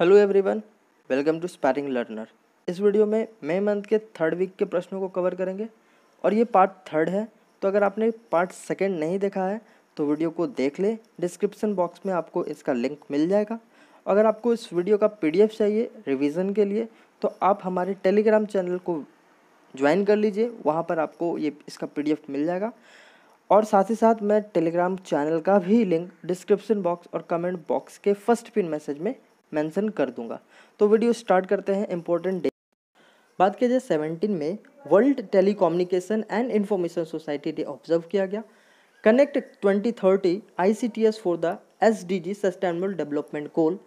Hello everyone welcome to sparring learner इस video में May month के थर्ड वीक के प्रश्नों को कवर करेंगे और ये पार्ट थर्ड है तो अगर आपने पार्ट सेकंड नहीं देखा है तो वीडियो को देख ले डिस्क्रिप्शन बॉक्स में आपको इसका लिंक मिल जाएगा अगर आपको इस वीडियो का पीडीएफ चाहिए रिविज़न के लिए तो आप हमारे टेलीग्राम चैनल को ज्वाइन कर लीजिए वहाँ पर आपको ये इसका पी मिल जाएगा और साथ ही साथ मैं टेलीग्राम चैनल का भी लिंक डिस्क्रिप्शन बॉक्स और कमेंट बॉक्स के फर्स्ट पिन मैसेज में मेंशन कर दूंगा तो वीडियो स्टार्ट करते हैं इम्पोर्टेंट डे बात की जाए सेवनटीन में world telecommunication and information society day observe किया गया connect twenty thirty I C T S for the S D G sustainable development goal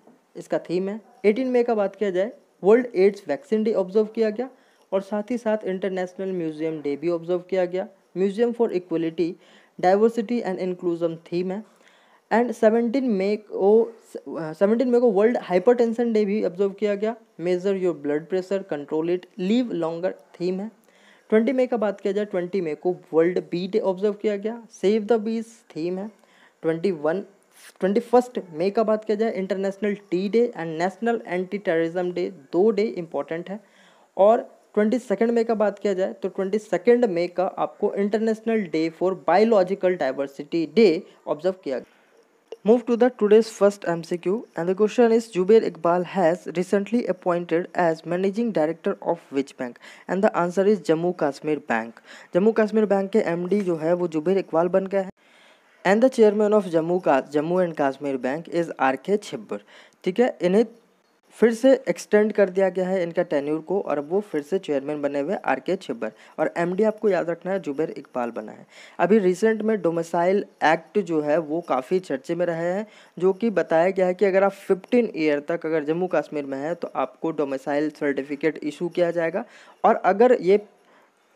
इसका थीम है एटीन मे का बात किया जाए world AIDS vaccine day observe किया गया और साथ ही साथ इंटरनेशनल म्यूजियम डे भी ऑब्जर्व किया गया museum for equality diversity and inclusion theme है एंड सेवनटीन मे को सेवनटीन मे को वर्ल्ड हाइपरटेंशन डे भी ऑब्जर्व किया गया measure your blood pressure control it live longer theme है ट्वेंटी मे का बात किया जाए ट्वेंटी मे को वर्ल्ड बी डे ऑब्जर्व किया गया सेव द बीज थीम है twenty one twenty first May का बात किया जाए international tea day and national anti terrorism day दो डे इम्पॉर्टेंट है और ट्वेंटी सेकेंड मे का बात किया जाए तो ट्वेंटी सेकेंड मे का आपको international day for biological diversity day observe किया गया Move to the today's first MCQ and the question is Jubair Iqbal has recently appointed as managing director of which bank and the answer is Jammu Kashmir Bank. Jammu Kashmir Bank ke MD jo hai wo jubair iqbal ban gaya hai and the chairman of jammu ka jammu and kashmir bank is rk chhibbar ठीक है इन्हें फिर से extend कर दिया गया है इनका टेन्यूर को और वो फिर से चेयरमैन बने हुए आर के छिब्बर और एमडी आपको याद रखना है जुबेर इकबाल बना है अभी रिसेंट में डोमिसाइल एक्ट जो है वो काफ़ी चर्चे में रहे हैं जो कि बताया गया है कि अगर आप 15 ईयर तक अगर जम्मू कश्मीर में हैं तो आपको डोमिसाइल सर्टिफिकेट इशू किया जाएगा और अगर ये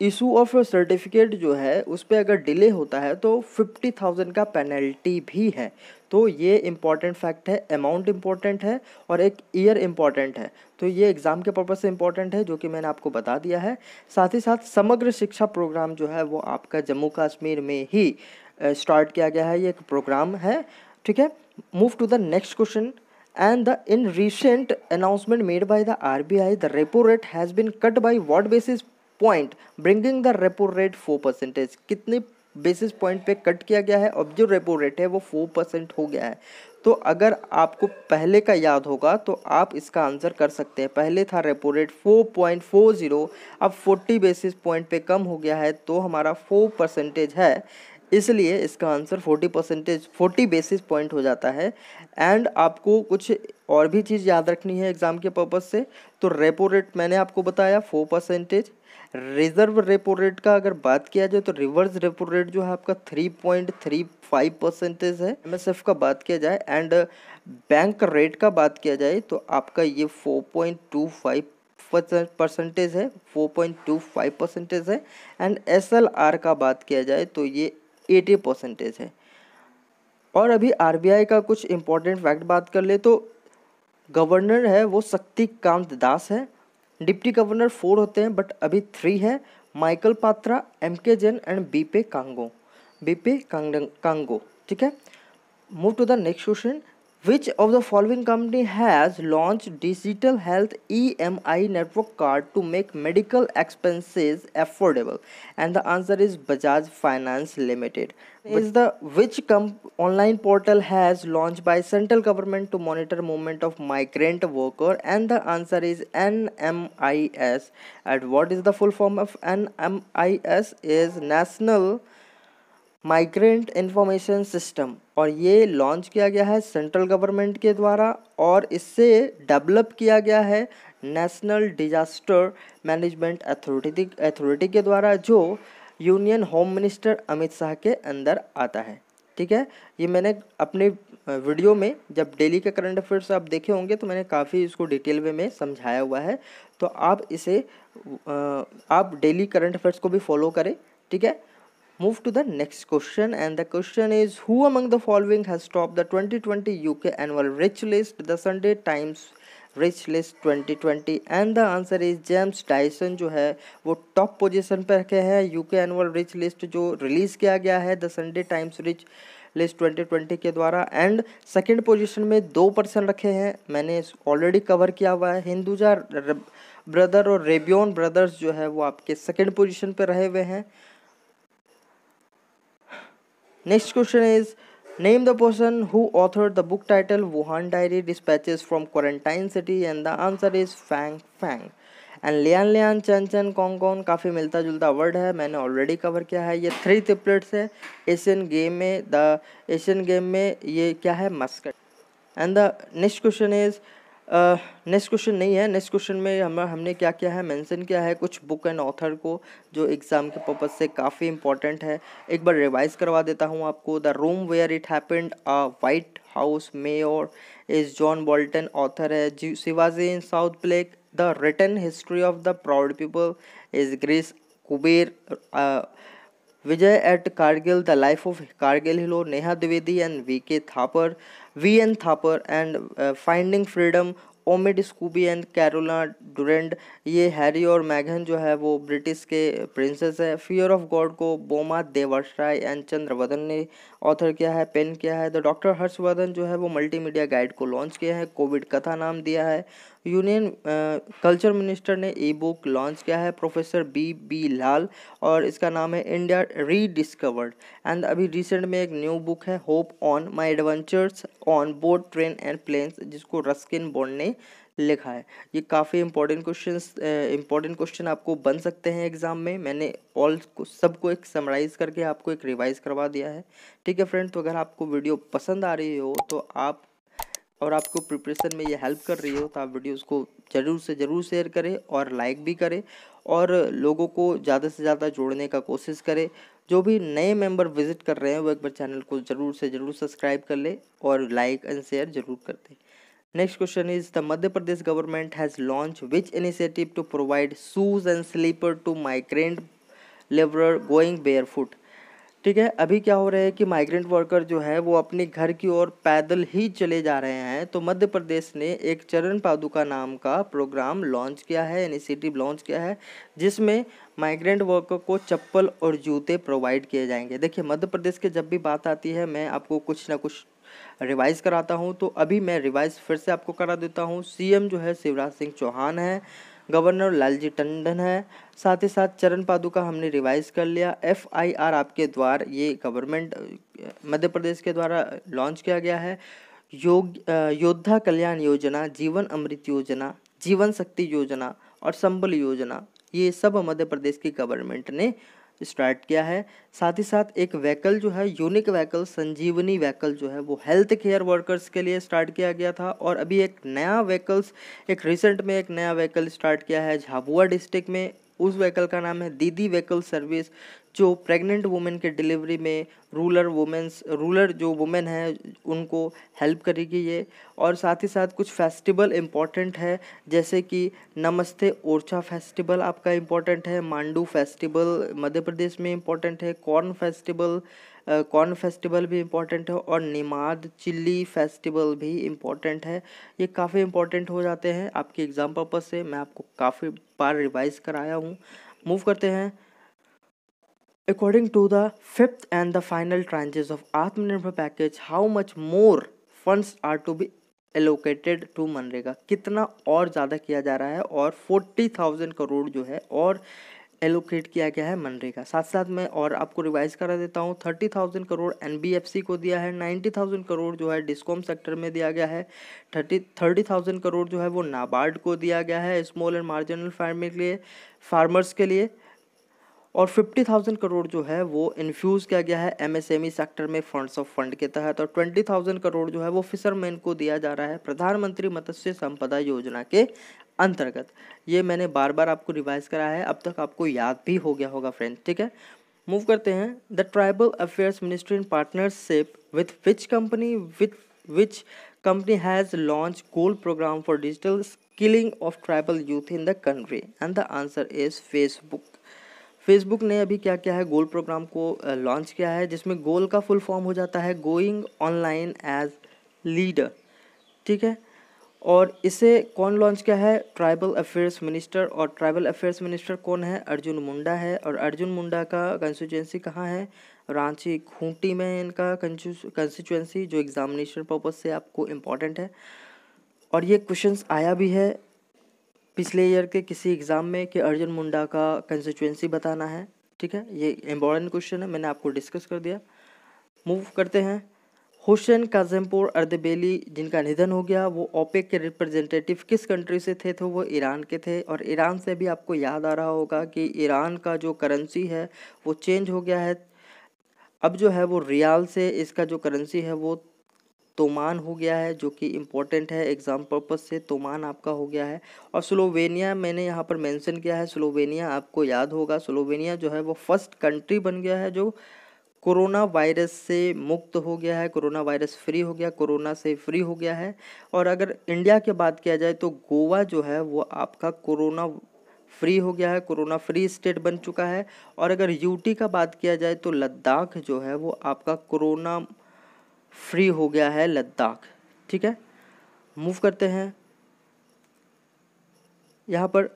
इशू ऑफ सर्टिफिकेट जो है उस पर अगर डिले होता है तो फिफ्टी थाउजेंड का पेनल्टी भी है तो ये इम्पॉर्टेंट फैक्ट है अमाउंट इम्पॉर्टेंट है और एक ईयर इम्पॉर्टेंट है तो ये एग्ज़ाम के पर्पज़ से इम्पॉर्टेंट है जो कि मैंने आपको बता दिया है साथ ही साथ समग्र शिक्षा प्रोग्राम जो है वो आपका जम्मू कश्मीर में ही स्टार्ट किया गया है ये एक प्रोग्राम है ठीक है move to the next question and the in recent announcement made by the RBI the repo rate has been cut by what basis point bringing the repo rate four percentage कितने basis point पे cut किया गया है और जो repo rate है वो four percent हो गया है तो अगर आपको पहले का याद होगा तो आप इसका आंसर कर सकते हैं पहले था repo rate four point four zero अब फोर्टी बेसिस पॉइंट पे कम हो गया है तो हमारा फोर परसेंटेज है इसलिए इसका answer forty percentage forty basis point हो जाता है एंड आपको कुछ और भी चीज़ याद रखनी है एग्ज़ाम के पर्पज़ से तो रेपो रेट मैंने आपको बताया four percentage reserve repo rate का अगर बात किया जाए तो रिवर्स रेपो रेट जो है आपका three point three five percentage है एम एस एफ का बात किया जाए एंड बैंक रेट का बात किया जाए तो आपका ये four point two five percentage है four point two five percentage है एंड एस एल आर का बात किया जाए तो ये एटी परसेंटेज है और अभी आर बी आई का कुछ इम्पोर्टेंट फैक्ट बात कर ले तो गवर्नर है वो शक्तिकांत दास है डिप्टी गवर्नर फोर होते हैं बट अभी थ्री है Michael Patra M K Jain and B P Kanungo B P Kanungo ठीक है move to the next question Which of the following company has launched digital health EMI network card to make medical expenses affordable? And the answer is Bajaj Finance Limited. Is the which online portal has launched by central government to monitor movement of migrant worker? And the answer is NMIS. And what is the full form of NMIS? Is National migrant information system और ये launch किया गया है central government के द्वारा और इससे develop किया गया है national disaster management authority authority के द्वारा जो union home minister Amit Shah के अंदर आता है ठीक है ये मैंने अपने वीडियो में जब डेली के करंट अफेयर्स आप देखे होंगे तो मैंने काफ़ी इसको डिटेल वे में समझाया हुआ है तो आप इसे आप डेली करंट अफेयर्स को भी फॉलो करें ठीक है move to the next question and the question is who among the following has topped the 2020 uk annual rich list the sunday times rich list 2020 and the answer is James Dyson जो है वो top position पर रखे हैं UK annual rich list जो release किया गया है the Sunday Times rich list 2020 के द्वारा एंड सेकंड पोजीशन में दो पर्सन रखे हैं मैंने ऑलरेडी कवर किया हुआ है हिंदुजा ब्रदर और रेबियन ब्रदर्स जो है वो आपके सेकंड पोजीशन पर रहे हुए हैं Next question is Name the person who authored the book title Wuhan Diary Dispatches from Quarantine City and the answer is Fang Fang. And Lian Lian Chen Chen कौन कौन काफ़ी मिलता जुलता वर्ड है मैंने ऑलरेडी कवर किया है ये थ्री ट्रिपलेट्स है एशियन गेम में द एशियन गेम में ये क्या है mascot and the next question is next uh, question नहीं है नेक्स्ट क्वेश्चन में हम हमने क्या किया है मेंशन किया है कुछ बुक एंड ऑथर को जो एग्ज़ाम के पर्पज से काफ़ी इंपॉर्टेंट है एक बार रिवाइज करवा देता हूँ आपको the room where it happened a white house memoir is John Bolton author है Shivaji in south plaque the return history of the proud people is Grace Kuber Vijay at Kargil the life of Kargil hero Neha Dwivedi and V K Thapar V N Thapar and finding freedom Omid Scobie and Carolyn Durand ये Harry और मैगन जो है वो British के princess है fear of God को बोमा राय and चंद्रवर्धन ने author किया है पेन किया है द डॉक्टर हर्षवर्धन जो है वो मल्टीमीडिया गाइड को लॉन्च किया है कोविड कथा नाम दिया है यूनियन कल्चर मिनिस्टर ने ई बुक लॉन्च किया है प्रोफेसर बी बी लाल और इसका नाम है इंडिया रीडिस्कवर्ड एंड अभी रिसेंट में एक न्यू बुक है hop on my adventures on boat train and planes जिसको रस्किन बॉन्ड ने लिखा है ये काफ़ी इंपॉर्टेंट क्वेश्चन इंपॉर्टेंट क्वेश्चन आपको बन सकते हैं एग्जाम में मैंने ऑल सबको एक समराइज़ करके आपको एक रिवाइज़ करवा दिया है ठीक है फ्रेंड तो अगर आपको वीडियो पसंद आ रही हो तो आप और आपको प्रिपरेशन में ये हेल्प कर रही हो तो आप वीडियोस को ज़रूर से ज़रूर शेयर करें और लाइक भी करें और लोगों को ज़्यादा से ज़्यादा जोड़ने का कोशिश करें जो भी नए मेंबर विजिट कर रहे हैं वो एक बार चैनल को ज़रूर से ज़रूर सब्सक्राइब कर ले और लाइक एंड शेयर ज़रूर कर दें question is the Madhya Pradesh government has launch which initiative to provide shoes and slipper to migrant labour going barefoot ठीक है अभी क्या हो रहा है कि माइग्रेंट वर्कर जो है वो अपने घर की ओर पैदल ही चले जा रहे हैं तो मध्य प्रदेश ने एक चरण पादुका नाम का प्रोग्राम लॉन्च किया है इनिशिएटिव लॉन्च किया है जिसमें माइग्रेंट वर्कर को चप्पल और जूते प्रोवाइड किए जाएंगे देखिए मध्य प्रदेश के जब भी बात आती है मैं आपको कुछ ना कुछ रिवाइज़ कराता हूँ तो अभी मैं रिवाइज़ फिर से आपको करा देता हूँ सी जो है शिवराज सिंह चौहान है गवर्नर लालजी टंडन है साथ ही साथ चरण पादुका हमने रिवाइज कर लिया एफ आई आर आपके द्वार ये गवर्नमेंट मध्य प्रदेश के द्वारा लॉन्च किया गया है योग योद्धा कल्याण योजना जीवन अमृत योजना जीवन शक्ति योजना और संबल योजना ये सब मध्य प्रदेश की गवर्नमेंट ने स्टार्ट किया है साथ ही साथ एक व्हीकल जो है यूनिक व्हीकल संजीवनी व्हीकल जो है वो हेल्थ केयर वर्कर्स के लिए स्टार्ट किया गया था और अभी एक नया व्हीकल्स एक रिसेंट में एक नया व्हीकल स्टार्ट किया है झाबुआ डिस्ट्रिक्ट में उस व्हीकल का नाम है दीदी व्हीकल सर्विस जो प्रेग्नेंट वुमेन के डिलीवरी में रूलर वुमेंस रूलर जो वुमेन है उनको हेल्प करेगी ये और साथ ही साथ कुछ फेस्टिवल इम्पॉर्टेंट है जैसे कि नमस्ते ओरछा फेस्टिवल आपका इम्पॉर्टेंट है मांडू फेस्टिवल मध्य प्रदेश में इम्पॉर्टेंट है कॉर्न फेस्टिवल कॉर्न फेस्टिवल भी इम्पोर्टेंट है और निमाद चिल्ली फेस्टिवल भी इम्पोर्टेंट है ये काफ़ी इम्पोर्टेंट हो जाते हैं आपके एग्ज़ाम पर्पज़ से मैं आपको काफ़ी बार रिवाइज कराया हूँ मूव करते हैं according to the fifth and the final tranches of Atmanirbhar package how much more funds are to be allocated to MNREGA कितना और ज़्यादा किया जा रहा है और फोर्टी थाउजेंड करोड़ जो है और एलोकेट किया गया है मनरेगा साथ साथ मैं और आपको रिवाइज करा देता हूँ थर्टी थाउजेंड करोड़ सी को दिया है नाइन्टी थाउजेंड करोड़ जो है डिस्कॉम सेक्टर में दिया गया है थर्टी थर्टी थाउजेंड करोड़ जो है वो नाबार्ड को दिया गया है स्मॉल एंड मार्जिनल फार्मिंग के लिए फार्मर्स के लिए और फिफ्टी थाउजेंड करोड़ जो है वो इन्फ्यूज़ किया गया है एमएसएमई e सेक्टर में फंड्स ऑफ फंड के तहत और ट्वेंटी थाउजेंड करोड़ जो है वो फिशरमैन को दिया जा रहा है प्रधानमंत्री मत्स्य संपदा योजना के अंतर्गत ये मैंने बार बार आपको रिवाइज कराया है अब तक आपको याद भी हो गया होगा फ्रेंड्स ठीक है मूव करते हैं the tribal affairs ministry in partnership with which company with which company has launch gold programme for digital skilling of tribal youth in the country and the answer is Facebook Facebook ने अभी क्या क्या है गोल programme को launch किया है जिसमें गोल का फुल फॉर्म हो जाता है गोइंग ऑनलाइन एज लीडर ठीक है और इसे कौन लॉन्च किया है ट्राइबल अफेयर्स मिनिस्टर और ट्राइबल अफेयर्स मिनिस्टर कौन है अर्जुन मुंडा है और अर्जुन मुंडा का कंस्टिट्यूंसी कहाँ है रांची खूंटी में इनका कंस्टिट्यूंसी जो एग्जामिनेशन पर्पज से आपको इम्पॉर्टेंट है और ये क्वेश्चन आया भी है पिछले ईयर के किसी एग्ज़ाम में कि अर्जुन मुंडा का कंस्टिट्यूंसी बताना है ठीक है ये इम्पॉर्टेंट क्वेश्चन है मैंने आपको डिस्कस कर दिया मूव करते हैं हुसैन काजमपुर अर्दबेली जिनका निधन हो गया वो ओपेक के रिप्रेजेंटेटिव किस कंट्री से थे तो वो ईरान के थे और ईरान से भी आपको याद आ रहा होगा कि ईरान का जो करेंसी है वो चेंज हो गया है अब जो है वो रियाल से इसका जो करेंसी है वो तोमान हो गया है जो कि इम्पोर्टेंट है एग्ज़ाम पर्पज़ से तोमान आपका हो गया है और स्लोवेनिया मैंने यहाँ पर मेंशन किया है स्लोवेनिया आपको याद होगा स्लोवेनिया जो है वो फर्स्ट कंट्री बन गया है जो कोरोना वायरस से मुक्त हो गया है कोरोना वायरस फ्री हो गया कोरोना से फ्री हो गया है और अगर इंडिया की बात किया जाए तो गोवा जो है वो आपका कोरोना फ्री हो गया है कोरोना फ्री स्टेट बन चुका है और अगर यूटी का बात किया जाए तो लद्दाख जो है वो आपका कोरोना फ्री हो गया है लद्दाख ठीक है मूव करते हैं यहाँ पर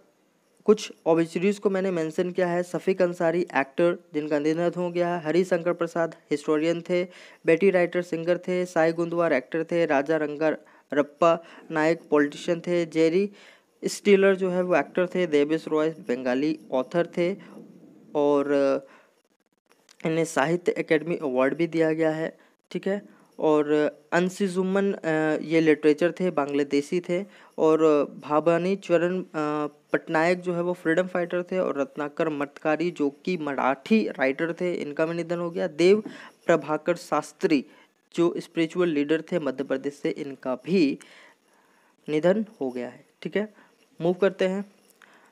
कुछ ऑबिचरीज को मैंने मेंशन किया है सफ़ीक अंसारी एक्टर जिनका निधन हो गया है हरी शंकर प्रसाद हिस्टोरियन थे बेटी राइटर सिंगर थे साई गुंदवार एक्टर थे राजा रंगर रप्पा नायक पॉलिटिशियन थे जेरी स्टीलर जो है वो एक्टर थे देवेश रॉय बंगाली ऑथर थे और इन्हें साहित्य एकेडमी अवार्ड भी दिया गया है ठीक है और अंशुमन ये लिटरेचर थे बांग्लादेशी थे और भाबानी चरण पटनायक जो है वो फ्रीडम फाइटर थे और रत्नाकर मटकारी जो कि मराठी राइटर थे इनका भी निधन हो गया देव प्रभाकर शास्त्री जो स्पिरिचुअल लीडर थे मध्य प्रदेश से इनका भी निधन हो गया है ठीक है मूव करते हैं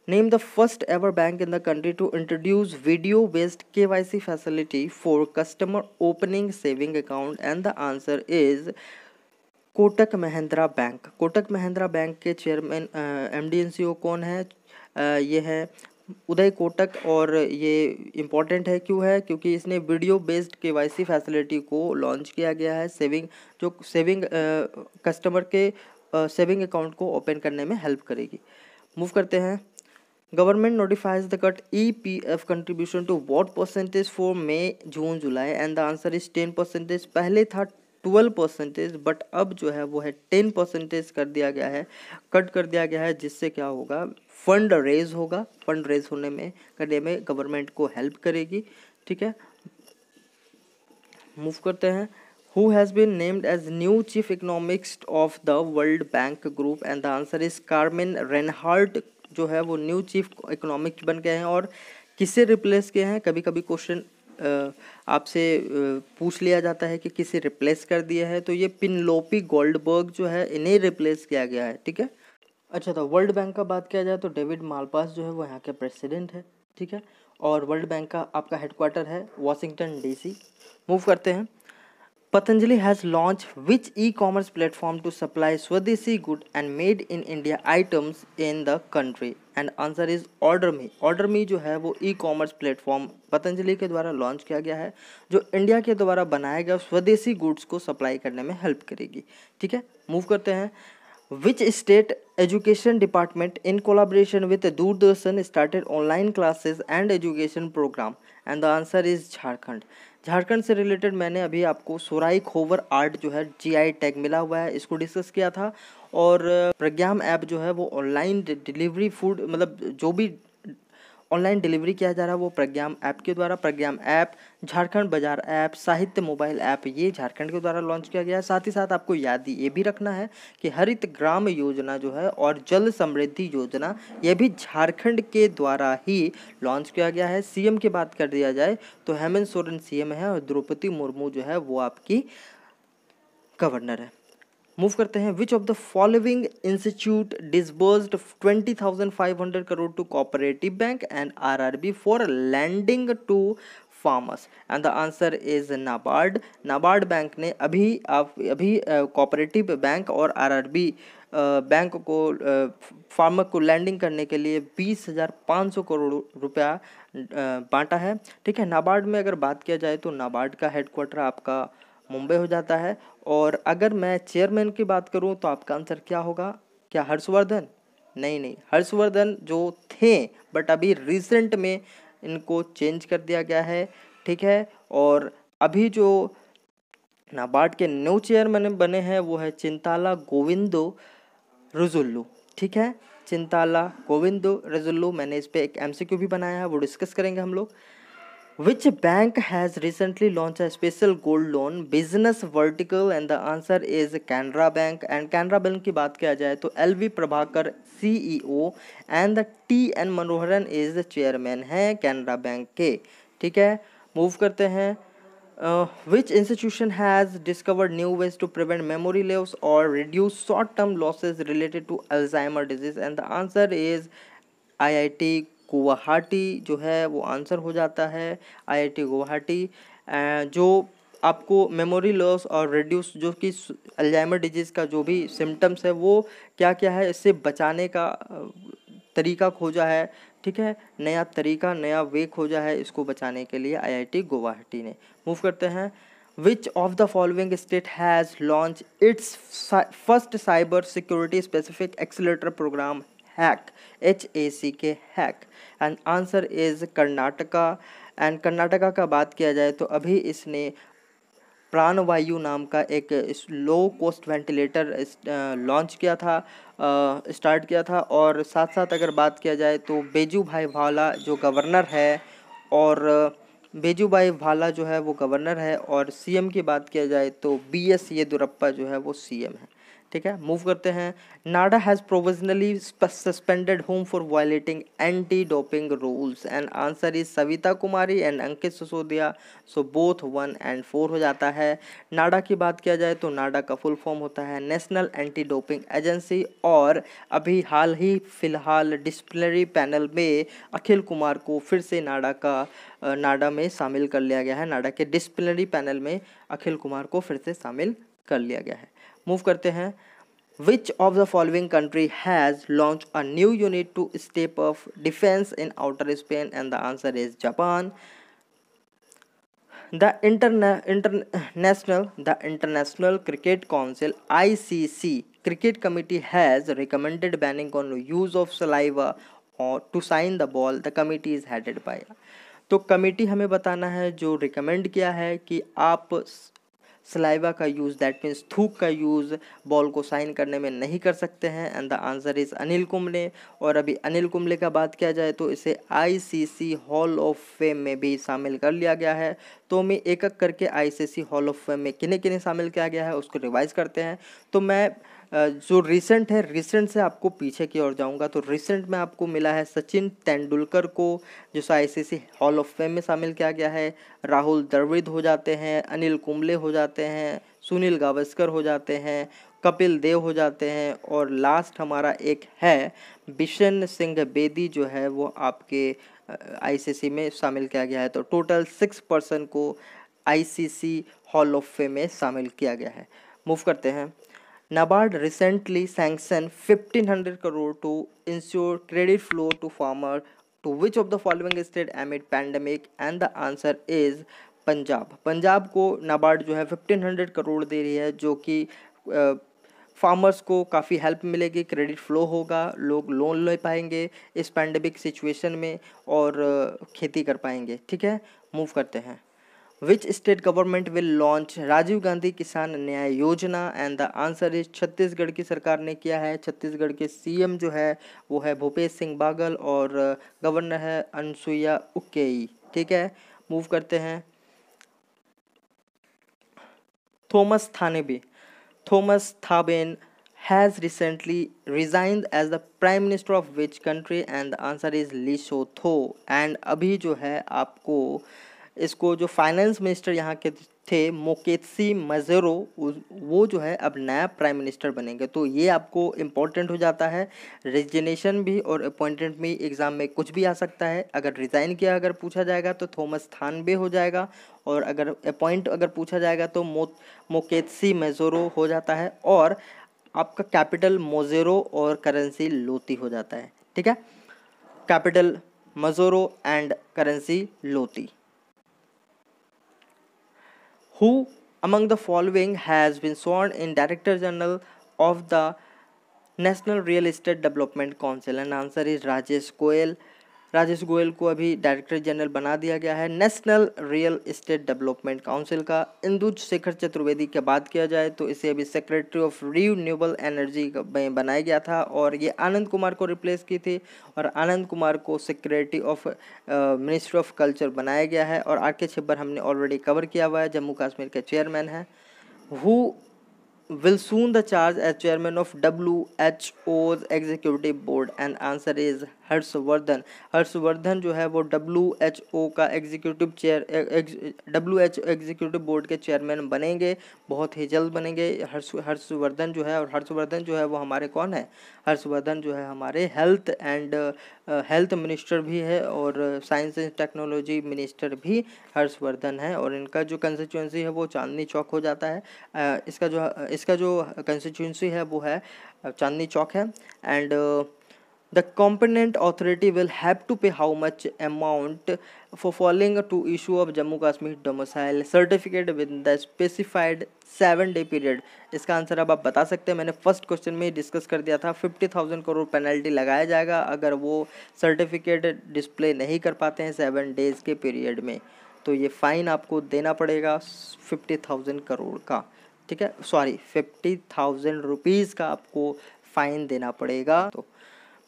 first the first ever bank in the country to introduce video based KYC facility for customer opening saving account and the answer is Kotak Mahindra bank Kotak Mahindra bank के chairman M D and C O कौन है आ, uh, ये है उदय कोटक और ये important है क्यों है क्योंकि इसने video based K Y C facility को लॉन्च किया गया है सेविंग जो सेविंग कस्टमर uh, के सेविंग uh, अकाउंट को ओपन करने में हेल्प करेगी मूव करते हैं government notifies the cut E P F contribution to what percentage for May June July and the answer is ten percentage पहले था ट्वेल्व परसेंटेज बट अब जो है वो है टेन परसेंटेज कर दिया गया है कट कर दिया गया है जिससे क्या होगा फंड रेज होगा फंड रेज होने में करने में गवर्नमेंट को हेल्प करेगी ठीक है मूव करते हैं who has been named as new chief economics of the World Bank group and the answer is Carmen Reinhart जो है वो न्यू चीफ इकोनॉमिक बन गए हैं और किससे रिप्लेस किए हैं कभी कभी क्वेश्चन आपसे पूछ लिया जाता है कि किसे रिप्लेस कर दिया है तो ये पिनलोपी गोल्डबर्ग जो है इन्हें रिप्लेस किया गया है ठीक है अच्छा तो वर्ल्ड बैंक का बात किया जाए तो डेविड मालपास जो है वो यहाँ के प्रेसिडेंट है ठीक है और वर्ल्ड बैंक का आपका हेडक्वार्टर है वाशिंगटन डीसी मूव करते हैं Patanjali has launched which e-commerce platform to supply Swadeshi good and made in India items in the country? And answer is order me order me जो है वो e commerce platform Patanjali के द्वारा launch किया गया है जो इंडिया के द्वारा बनाया गया स्वदेशी गुड्स को सप्लाई करने में हेल्प करेगी ठीक है मूव करते हैं which state education department in collaboration with doordarshan started online classes and education program and the answer is jharkhand Jharkhand से रिलेटेड मैंने अभी आपको सोराई खोवर आर्ट जो है जीआई टैग मिला हुआ है इसको डिस्कस किया था और प्रज्ञाम ऐप जो है वो ऑनलाइन डिलीवरी फूड मतलब जो भी ऑनलाइन डिलीवरी किया जा रहा है वो प्रज्ञाम ऐप के द्वारा प्रज्ञाम ऐप झारखंड बाजार ऐप साहित्य मोबाइल ऐप ये झारखंड के द्वारा लॉन्च किया गया है साथ ही साथ आपको याद ये भी रखना है कि हरित ग्राम योजना जो है और जल समृद्धि योजना ये भी झारखंड के द्वारा ही लॉन्च किया गया है सीएम की बात कर दिया जाए तो हेमंत सोरेन सीएम है और द्रौपदी मुर्मू जो है वो आपकी गवर्नर है मूव करते हैं which of the following institute twenty thousand five hundred crore to cooperative bank and R R B for lending to farmers and the answer is NABARD NABARD bank ने अभी आप अभी कॉपरेटिव बैंक और आर आर बी बैंक को farmer को lending करने के लिए बीस हज़ार पाँच सौ करोड़ रुपया बांटा है ठीक है नाबार्ड में अगर बात किया जाए तो नाबार्ड का हेडक्वार्टर आपका मुंबई हो जाता है और अगर मैं चेयरमैन की बात करूं तो आपका आंसर क्या होगा क्या हर्षवर्धन नहीं नहीं हर्षवर्धन जो थे बट अभी रिसेंट में इनको चेंज कर दिया गया है ठीक है और अभी जो नाबार्ड के न्यू चेयरमैन बने हैं वो है चिंताला गोविंदो रुजुल्लू ठीक है चिंताला गोविंदो रजुल्लू मैंने इस पर एक एमसीक्यू भी बनाया है वो डिस्कस करेंगे हम लोग Which bank has recently launched a special gold loan business vertical and the answer is Canara Bank and Canara Bank की बात किया जाए तो L V Prabhakar CEO and T N Manoharan is chairman हैं कैनरा बैंक के ठीक है मूव करते हैं which institution has discovered new ways to prevent memory loss और reduce short term losses related to Alzheimer disease and the answer is I I T Guwahati जो है वो आंसर हो जाता है आईआईटी गुवाहाटी जो आपको मेमोरी लॉस और रिड्यूस जो कि अल्जाइमर डिजीज़ का जो भी सिम्टम्स है वो क्या क्या है इससे बचाने का तरीका खोजा है ठीक है नया तरीका नया वे खोजा है इसको बचाने के लिए आईआईटी गुवाहाटी ने मूव करते हैं which of the following state has launch its first cyber security specific accelerator programme hack H A C K hack and answer is Karnataka and Karnataka का बात किया जाए तो अभी इसने प्राणवायु नाम का एक लो कोस्ट वेंटिलेटर लॉन्च किया था स्टार्ट किया था और साथ साथ अगर बात किया जाए तो बेजू भाई भाला जो गवर्नर है और बेजू भाई भाला जो है वो गवर्नर है और सीएम की बात किया जाए तो बी एस येदुरप्पा जो है वो सीएम है ठीक है मूव करते हैं NADA has provisionally suspended whom for violating anti doping rules and answer is Savita Kumari and Ankit Sisodia so both one and four हो जाता है नाडा की बात किया जाए तो नाडा का फुल फॉर्म होता है नेशनल एंटी डोपिंग एजेंसी और अभी हाल ही फिलहाल डिस्प्लिनरी पैनल में अखिल कुमार को फिर से नाडा का नाडा में शामिल कर लिया गया है नाडा के डिस्प्लिनरी पैनल में अखिल कुमार को फिर से शामिल कर लिया गया है मूव करते हैं which of the following country has launch a new unit to step of defence in outer space and the answer is Japan the international the international cricket council I C C cricket committee has recommended banning on use of saliva और to shine the ball the committee is headed by तो committee हमें बताना है जो recommend किया है कि आप सलाइवा का यूज़ दैट मीन्स थूक का यूज़ बॉल को साइन करने में नहीं कर सकते हैं and the answer is Anil Kumble और अभी अनिल कुंबले का बात किया जाए तो इसे आईसीसी हॉल ऑफ फेम में भी शामिल कर लिया गया है तो मैं एक एक करके आईसीसी हॉल ऑफ फेम में किन्हें किन्हें शामिल किया गया है उसको रिवाइज़ करते हैं तो मैं जो रिसेंट है रिसेंट से आपको पीछे की ओर जाऊंगा तो रिसेंट में आपको मिला है सचिन तेंदुलकर को जो आई हॉल ऑफ फेम में शामिल किया गया है राहुल द्रविड़ हो जाते हैं अनिल कुंबले हो जाते हैं सुनील गावस्कर हो जाते हैं कपिल देव हो जाते हैं और लास्ट हमारा एक है बिशन सिंह बेदी जो है वो आपके आईसीसी में शामिल किया गया है तो टोटल सिक्स पर्सन को आईसीसी हॉल ऑफ फेम में शामिल किया गया है मूव करते हैं NABARD recently sanctioned 1500 crore to ensure credit flow to farmer to which of the following state amid pandemic and the answer is Punjab Punjab को नाबार्ड जो है 1500 करोड़ दे रही है जो कि फार्मर्स को काफ़ी हेल्प मिलेगी क्रेडिट फ्लो होगा लोग लोन ले पाएंगे इस पैंडमिक सिचुएशन में और खेती कर पाएंगे ठीक है मूव करते हैं which state government will launch Rajiv Gandhi Kisan Nyay Yojana and the answer is Chhattisgarh की सरकार ने किया है छत्तीसगढ़ के सीएम जो है वो है भूपेश सिंह बागल और गवर्नर है अनुसुईया उके ठीक है मूव करते हैं थॉमस थानेबी Thomas Thabane has recently resign as the prime minister of which country and the answer is Lesotho and अभी जो है आपको इसको जो फाइनेंस मिनिस्टर यहाँ के थे मोकेत्सी मजेरो वो जो है अब नया प्राइम मिनिस्टर बनेंगे तो ये आपको इम्पोर्टेंट हो जाता है रेजिनेशन भी और अपॉइंटमेंट भी एग्ज़ाम में कुछ भी आ सकता है अगर रिज़ाइन किया अगर पूछा जाएगा तो थॉमस थान भी हो जाएगा और अगर अपॉइंट अगर पूछा जाएगा तो मो मोकेत्सी मेजोरो हो जाता है और आपका कैपिटल मोजेरो और करेंसी लोती हो जाता है ठीक है capital Maseru and currency Loti Who among the following has been sworn in Director General of the National Real Estate Development Council? And answer is Rajesh Goel. Rajesh Goel को अभी डायरेक्टर जनरल बना दिया गया है national real estate development council का इंदुज शेखर चतुर्वेदी की बात किया जाए तो इसे अभी सेक्रेटरी ऑफ रीन्यूबल एनर्जी में बनाया गया था और ये आनंद कुमार को रिप्लेस की थी और आनंद कुमार को secretary of ministry of culture बनाया गया है और आर के छिब्बर हमने ऑलरेडी कवर किया हुआ है जम्मू कश्मीर के चेयरमैन हैं who will soon the charge as chairman of WHO's executive board and answer is Harshvardhan Harshvardhan जो है वो डब्ल्यू एच ओ का executive chair W H executive board के चेयरमैन बनेंगे बहुत ही जल्द बनेंगे हर्ष हर्षवर्धन जो है और हर्षवर्धन जो है वो हमारे कौन है हर्षवर्धन जो है हमारे हेल्थ एंड हेल्थ मिनिस्टर भी है और साइंस एंड टेक्नोलॉजी मिनिस्टर भी हर्षवर्धन है और इनका जो कंस्टिट्यूंसी है वो चांदनी चौक हो जाता है इसका जो इसका जो कंस्टिट्यूंसी है वो है चांदनी चौक है and the competent authority will have to pay how much amount for following to issue of Jammu Kashmir domicile certificate with the specified seven day period इसका आंसर अब आप बता सकते हैं मैंने फर्स्ट क्वेश्चन में ही डिस्कस कर दिया था फिफ्टी थाउजेंड करोड़ पेनल्टी लगाया जाएगा अगर वो सर्टिफिकेट डिस्प्ले नहीं कर पाते हैं सेवन डेज़ के पीरियड में तो ये फ़ाइन आपको देना पड़ेगा फिफ्टी थाउजेंड करोड़ का ठीक है सॉरी फिफ्टी थाउजेंड रुपीज़ का आपको फ़ाइन देना पड़ेगा तो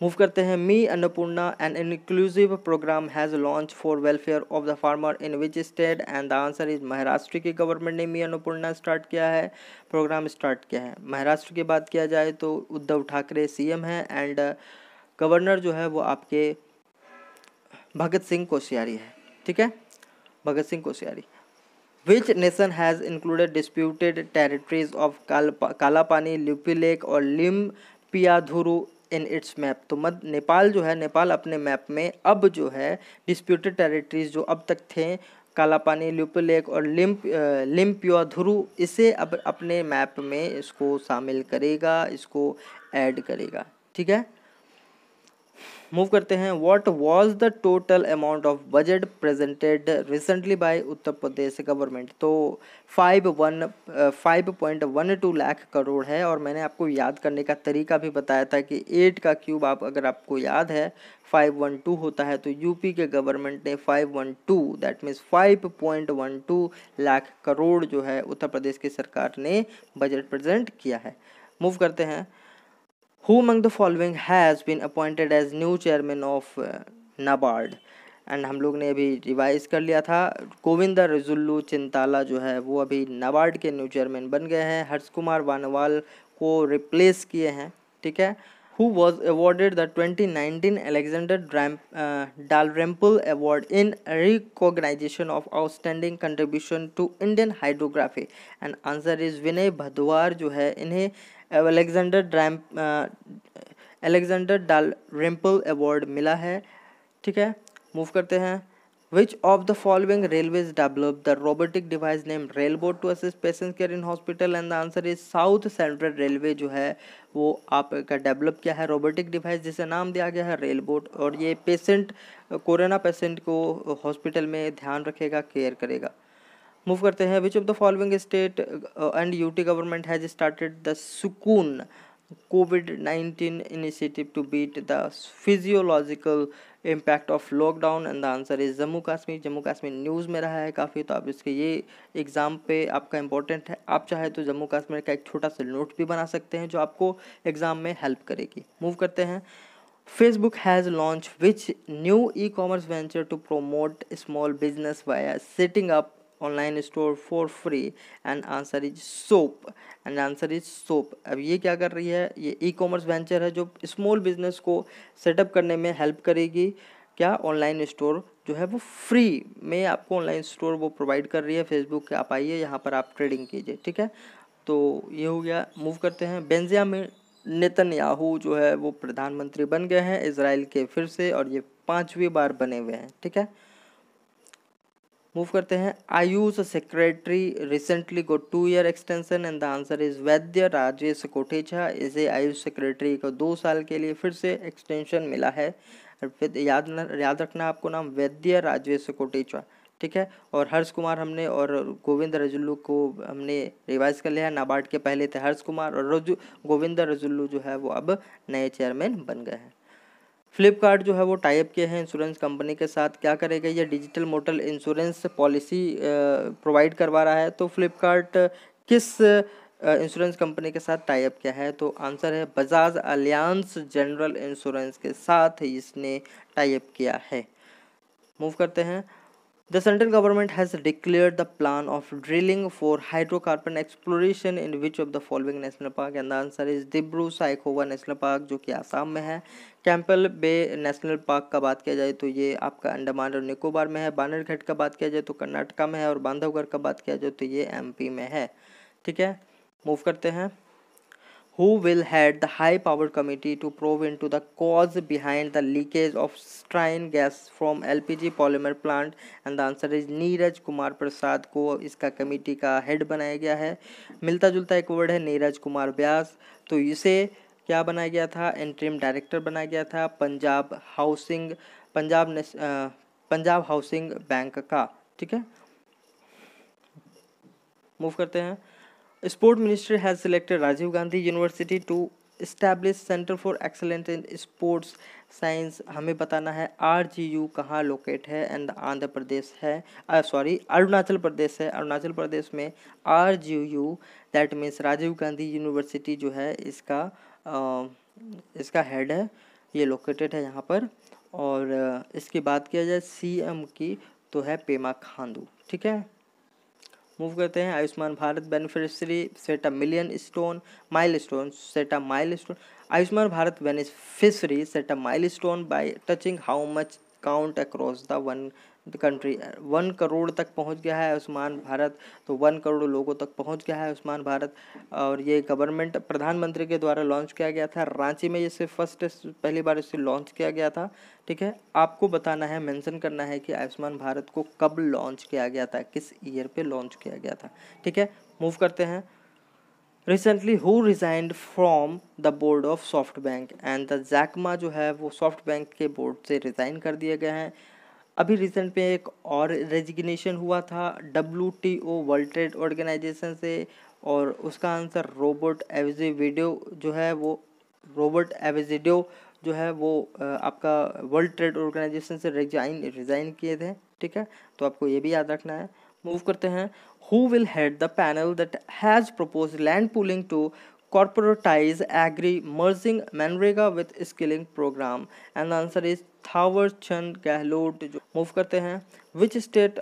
मूव करते हैं Mee Annapurna an inclusive programme has launch for welfare of the farmer in which state and the answer is Maharashtra की गवर्नमेंट ने मी अन्नपूर्णा स्टार्ट किया है प्रोग्राम स्टार्ट किया है महाराष्ट्र की बात किया जाए तो उद्धव ठाकरे सीएम हैं एंड गवर्नर जो है वो आपके भगत सिंह कोश्यारी है ठीक है Bhagat Singh Koshyari which nation has included disputed territories of Kalapani Lipulekh और लिम पियाधुरु इन इट्स मैप तो मध्य नेपाल जो है नेपाल अपने मैप में अब जो है डिस्प्यूटेड टेरिटरीज जो अब तक थे कालापानी ल्यूपो लेक और लिम्प लिम्पिया ध्रु इसे अब अपने मैप में इसको शामिल करेगा इसको ऐड करेगा ठीक है मूव करते हैं what was the total amount of budget presented recently by Uttar Pradesh government तो five one five point one two lakh crore है और मैंने आपको याद करने का तरीका भी बताया था कि एट का क्यूब आप अगर आपको याद है फाइव वन टू होता है तो यूपी के गवर्नमेंट ने five one two that means five point one two lakh crore जो है उत्तर प्रदेश की सरकार ने बजट प्रेजेंट किया है मूव करते हैं who among the following has been appointed as new chairman of NABARD and हम लोग ने अभी रिवाइज कर लिया था गोविंदा रिजुल्लू चिंताला जो है वो अभी नाबार्ड के न्यू चेयरमैन बन गए हैं हर्ष कुमार वानवाल को रिप्लेस किए हैं ठीक है who was awarded the twenty nineteen Alexander ड्रैम Dalrymple award in recognization of outstanding contribution to Indian hydrography and answer is Vinay Badhwar जो है इन्हें एलेक्जेंडर ड्रैम एलेक्जेंडर डाल रिम्पल एवॉर्ड मिला है ठीक है मूव करते हैं which of the following railway develop the robotic device name railbot to assist patient care in hospital and the answer is South Central Railway जो है वो आपका डेवलप किया है रोबोटिक डिवाइस जिसे नाम दिया गया है रेलबोट और ये पेशेंट कोरोना पेशेंट को हॉस्पिटल में ध्यान रखेगा केयर करेगा मूव करते हैं which of the following state and UT government has started the Sukoon COVID nineteen initiative to beat the physiological impact of lockdown and the answer is Jammu Kashmir Jammu Kashmir news में रहा है काफ़ी तो आप इसके ये एग्ज़ाम पे आपका इंपॉर्टेंट है आप चाहे तो जम्मू कश्मीर का एक छोटा सा नोट भी बना सकते हैं जो आपको एग्ज़ाम में हेल्प करेगी मूव करते हैं Facebook has launch which new e commerce venture to promote small business via setting up online store for free and answer is Shops and answer is Shops अब ये क्या कर रही है ये ई कॉमर्स वेंचर है जो स्मॉल बिजनेस को सेटअप करने में हेल्प करेगी क्या ऑनलाइन स्टोर जो है वो फ्री में आपको ऑनलाइन स्टोर वो प्रोवाइड कर रही है फेसबुक के आप आइए यहाँ पर आप ट्रेडिंग कीजिए ठीक है तो ये हो गया मूव करते हैं बेंजियामिन नितन याहू जो है वो प्रधानमंत्री बन गए हैं इसराइल के फिर से और ये पाँचवीं बार बने हुए हैं ठीक है मूव करते हैं AYUSH secretary recently go two year extension and the answer is Vaidya Rajesh कोठेचा इसे आयुष सेक्रेटरी को दो साल के लिए फिर से एक्सटेंशन मिला है याद न, याद रखना आपको नाम वैद्य राजेश कोटेचा ठीक है और हर्ष कुमार हमने और गोविंद रजुल्लू को हमने रिवाइज कर लिया है नाबार्ड के पहले थे हर्ष कुमार और रजू गोविंद रजुल्लू जो है वो अब नए चेयरमैन बन गए हैं फ्लिपकार्ट जो है वो टाइप के हैं इंश्योरेंस कंपनी के साथ क्या करेगा ये डिजिटल मोटल इंश्योरेंस पॉलिसी प्रोवाइड करवा रहा है तो फ्लिपकार्ट किस इंश्योरेंस कंपनी के साथ टाइप क्या है तो आंसर है बजाज अलियांस जनरल इंश्योरेंस के साथ इसने टाइप किया है मूव करते हैं The central government has declared the plan of drilling for hydrocarbon exploration in which of the following national park and the answer is Dibru Saikhova National Park जो कि आसाम में है Campbell Bay National Park का बात किया जाए तो ये आपका अंडमान और निकोबार में है बानरघाट का बात किया जाए तो कर्नाटका में है और बांधवगढ़ का बात किया जाए तो ये एमपी में है ठीक है मूव करते हैं who will head the high power committee to probe into the cause behind the leakage of styrene gas from LPG polymer plant and the answer is Neeraj Kumar Prasad को इसका कमेटी का हेड बनाया गया है मिलता जुलता एक वर्ड है नीरज कुमार व्यास तो इसे क्या बनाया गया था इंट्रीम डायरेक्टर बनाया गया था पंजाब हाउसिंग पंजाब ने पंजाब हाउसिंग बैंक का ठीक है मूव करते हैं sport minister has selected Rajiv Gandhi university to establish centre for excellence in sports science हमें बताना है आर जी यू कहाँ लोकेट है एंड आंध्र प्रदेश है सॉरी अरुणाचल प्रदेश है अरुणाचल प्रदेश में R G U that means Rajiv Gandhi university जो है इसका आ, इसका हेड है ये लोकेटेड है यहाँ पर और इसकी बात किया जाए सी एम की तो है पेमा खांडू ठीक है मूव करते हैं Ayushman Bharat beneficiary set a million stone milestone set a milestone Ayushman Bharat beneficiary set a milestone by touching how much count across the one country one crore तक पहुंच गया है आयुष्मान भारत तो वन करोड़ लोगों तक पहुंच गया है आयुष्मान भारत और ये गवर्नमेंट प्रधानमंत्री के द्वारा लॉन्च किया गया था रांची में इसे फर्स्ट पहली बार इसे लॉन्च किया गया था ठीक है आपको बताना है मेंशन करना है कि आयुष्मान भारत को कब लॉन्च किया गया था किस ईयर पे लॉन्च किया गया था ठीक है मूव करते हैं recently who resigned from the board of SoftBank and the Jack Ma जो है वो सॉफ्ट बैंक के बोर्ड से रिज़ाइन कर दिए गए हैं अभी रिसेंट में एक और रेजिग्नेशन हुआ था W T O world trade organisation से और उसका आंसर रोबोट एवजेविडियो जो है वो रोबोट एवजेडियो जो है वो आपका वर्ल्ड ट्रेड ऑर्गेनाइजेशन से रिजाइन रिजाइन किए थे ठीक है तो आपको ये भी याद रखना है मूव करते हैं who will head the panel that has propose land pooling to corporatize agri merging manrega with skilling program and the answer is Thawar Chand Gehlot जो मूव करते हैं which state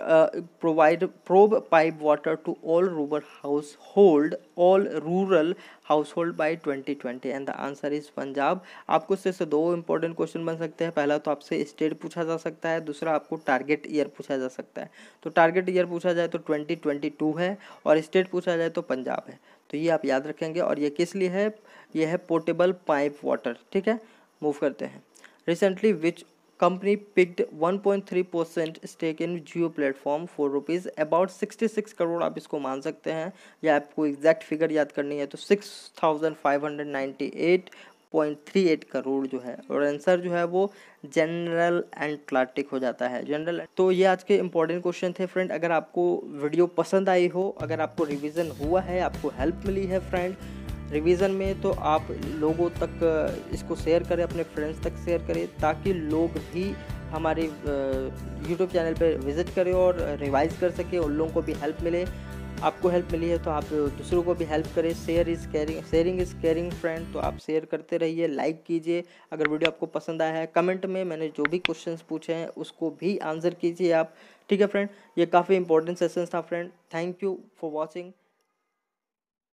provide probe pipe water to all rural household all rural household by twenty twenty and the answer is Punjab आपको इससे दो important question बन सकते हैं पहला तो आपसे स्टेट पूछा जा सकता है दूसरा आपको टारगेट ईयर पूछा जा सकता है तो टारगेट ईयर पूछा जाए तो ट्वेंटी ट्वेंटी टू है और स्टेट पूछा जाए तो पंजाब है तो ये आप याद रखेंगे और ये किस लिए है ये है पोर्टेबल पाइप वाटर ठीक है मूव करते हैं recently which company picked 1.3 percent stake in Jio platform for rupees about 66 crore आप इसको मान सकते हैं या आपको एग्जैक्ट फिगर याद करनी है तो 6598 पॉइंट थ्री एट करोड़ जो है और आंसर जो है वो जनरल एंटलाटिक हो जाता है जनरल तो ये आज के इंपॉर्टेंट क्वेश्चन थे फ्रेंड अगर आपको वीडियो पसंद आई हो अगर आपको रिविज़न हुआ है आपको हेल्प मिली है फ्रेंड रिवीजन में तो आप लोगों तक इसको शेयर करें अपने फ्रेंड्स तक शेयर करें ताकि लोग भी हमारे यूट्यूब चैनल पर विज़िट करें और रिवाइज़ कर सके उन लोगों को भी हेल्प मिले आपको हेल्प मिली है तो आप दूसरों को भी हेल्प करें share is caring sharing is caring friend तो आप शेयर करते रहिए लाइक कीजिए अगर वीडियो आपको पसंद आया है कमेंट में मैंने जो भी क्वेश्चन पूछे हैं उसको भी आंसर कीजिए आप ठीक है फ्रेंड ये काफ़ी इंपॉर्टेंट सेशन था friend thank you for watching